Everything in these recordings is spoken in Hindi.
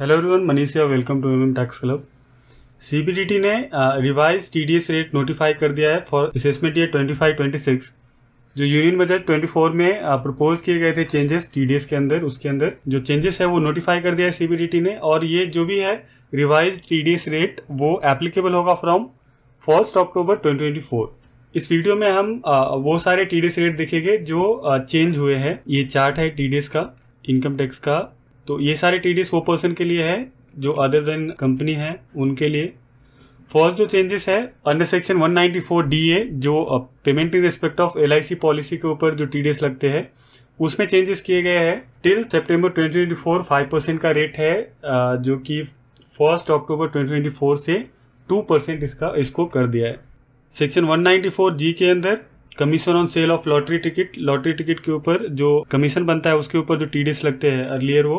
हेलो एवरीवन मनीष या welcome to M tax club CBDT ने रिवाइज टीडीएस रेट नोटिफाई कर दिया है फॉर असेसमेंट ईयर 25-26 जो यूनियन बजट 24 में प्रपोज uh, किए गए थे चेंजेस टीडीएस के अंदर उसके अंदर जो चेंजेस है वो नोटिफाई कर दिया है सीबीडीटी ने और ये जो भी है रिवाइज टीडीएस रेट वो एप्लीकेबल होगा फ्रॉम फर्स्ट अक्टूबर ट्वेंटी इस वीडियो में हम आ, uh, वो सारे टीडीएस रेट देखेंगे जो चेंज uh, हुए हैं ये चार्ट है टीडीएस का इनकम टैक्स का तो ये सारे टी वो पर्सन के लिए है जो अदर देन कंपनी है उनके लिए फर्स्ट जो चेंजेस है अंडर सेक्शन 194 ए जो payment in respect of L policy के ऊपर जो टी लगते हैं उसमें चेंजेस किए गए हैं till twenty twenty five percent का रेट है uh, जो कि फर्स्ट अक्टूबर फोर से टू परसेंट इसका इसको कर दिया है सेक्शन 194 जी के अंदर commission on sale of lottery ticket lottery ticket के ऊपर जो कमीशन बनता है उसके ऊपर जो टी लगते हैं अर्लियर वो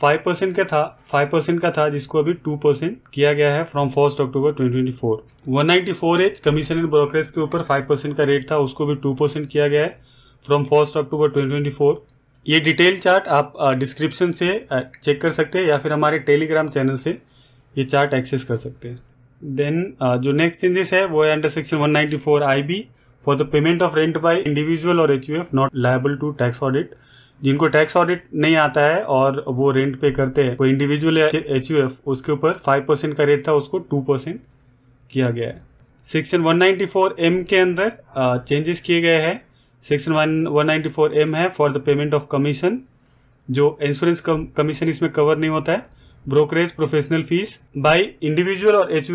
फाइव परसेंट का था फाइव परसेंट का था जिसको अभी टू परसेंट किया गया है from first October twenty twenty four one ninety four H commission and brokerage के ऊपर फाइव परसेंट का रेट था उसको भी टू परसेंट किया गया है from first October twenty twenty four ये डिटेल चार्ट आप डिस्क्रिप्शन से चेक कर सकते हैं या फिर हमारे टेलीग्राम चैनल से ये चार्ट एक्सेस कर सकते हैं देन जो नेक्स्ट चेंजेस है वो है under section 194 IB for the payment of rent by individual और H not liable to tax audit जिनको टैक्स ऑडिट नहीं आता है और वो रेंट पे करते हैं कोई इंडिविजुअल एच यू एफ उसके ऊपर फाइव परसेंट का रेट था उसको टू परसेंट किया गया है सेक्शन 194 एम के अंदर चेंजेस किए गए हैं सेक्शन 194 एम है for the payment of commission जो इंश्योरेंस कमीशन इसमें कवर नहीं होता है brokerage professional fees by individual और एच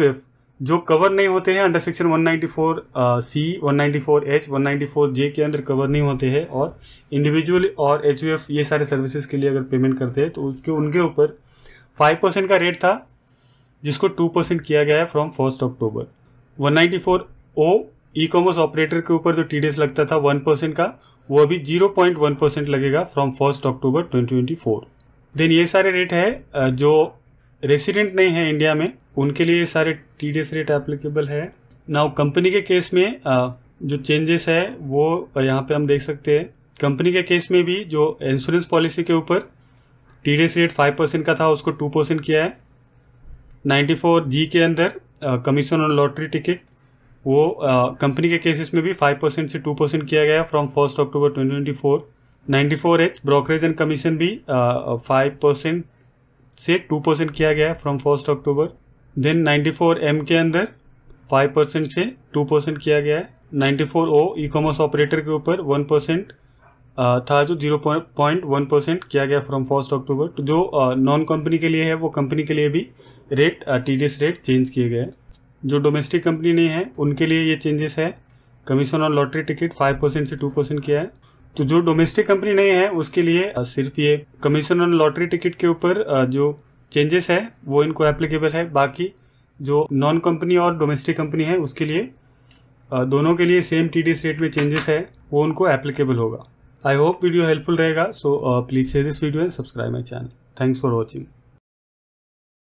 जो कवर नहीं होते हैं under section 194 C one H one J के अंदर कवर नहीं होते हैं और इंडिविजुअल और एच ये सारे सर्विसेज के लिए अगर पेमेंट करते हैं तो उसके उनके ऊपर 5 परसेंट का रेट था जिसको 2 परसेंट किया गया है from first October 194 O e commerce operator के ऊपर जो टी लगता था वन परसेंट का वो अभी जीरो पॉइंट वन परसेंट लगेगा from first October twenty twenty four then ये सारे रेट है uh, जो रेसिडेंट नहीं है इंडिया में उनके लिए सारे T D S rate applicable है नाउ कंपनी के केस में uh, जो चेंजेस है वो uh, यहाँ पे हम देख सकते हैं कंपनी के केस में भी जो इंश्योरेंस पॉलिसी के ऊपर T D S rate five percent का था उसको टू परसेंट किया है नाइन्टी फोर जी के अंदर कमीशन ऑन लॉटरी टिकट वो कंपनी uh, के केसेस में भी फाइव परसेंट से टू परसेंट किया गया from first October twenty twenty four ninety four H brokerage and commission भी फाइव परसेंट से टू परसेंट किया गया है from first October then ninety four M के अंदर फाइव परसेंट से टू परसेंट किया गया है ninety four O e commerce operator के ऊपर वन परसेंट था जो जीरो पॉइंट वन परसेंट किया गया फ्रॉम फर्स्ट अक्टूबर तो जो नॉन कंपनी के लिए है वो कंपनी के लिए भी rate T D S rate change किए गए जो डोमेस्टिक कंपनी नहीं है उनके लिए ये चेंजेस है कमीशन और लॉटरी टिकट फाइव परसेंट से टू परसेंट किया है तो जो डोमेस्टिक कंपनी नहीं है उसके लिए सिर्फ ये कमीशन ऑन लॉटरी टिकट के ऊपर जो चेंजेस है वो इनको एप्लीकेबल है बाकी जो नॉन कंपनी और डोमेस्टिक कंपनी है उसके लिए दोनों के लिए सेम टी डी रेट में चेंजेस है वो उनको एप्लीकेबल होगा आई होप वीडियो हेल्पफुल रहेगा so please share this video and subscribe my channel thanks for watching